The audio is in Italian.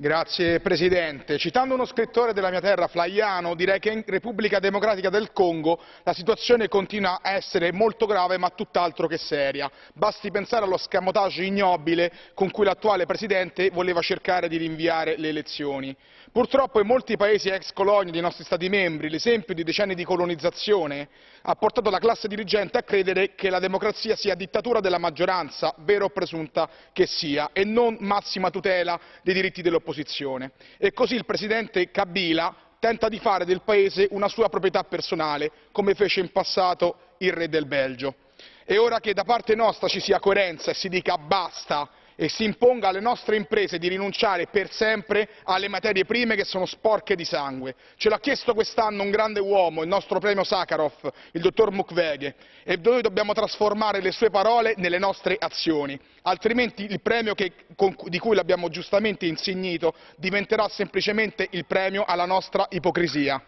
Grazie Presidente. Citando uno scrittore della mia terra, Flaiano, direi che in Repubblica Democratica del Congo la situazione continua a essere molto grave ma tutt'altro che seria. Basti pensare allo scamotage ignobile con cui l'attuale Presidente voleva cercare di rinviare le elezioni. Purtroppo in molti paesi ex colonie dei nostri Stati membri l'esempio di decenni di colonizzazione ha portato la classe dirigente a credere che la democrazia sia dittatura della maggioranza, vera o presunta che sia, e non massima tutela dei diritti dell'opposizione opposizione e così il presidente kabila tenta di fare del paese una sua proprietà personale come fece in passato il re del belgio. è ora che da parte nostra ci sia coerenza e si dica basta! e si imponga alle nostre imprese di rinunciare per sempre alle materie prime che sono sporche di sangue. Ce l'ha chiesto quest'anno un grande uomo, il nostro premio Sakharov, il dottor Mukwege, e noi dobbiamo trasformare le sue parole nelle nostre azioni, altrimenti il premio che, di cui l'abbiamo giustamente insignito diventerà semplicemente il premio alla nostra ipocrisia.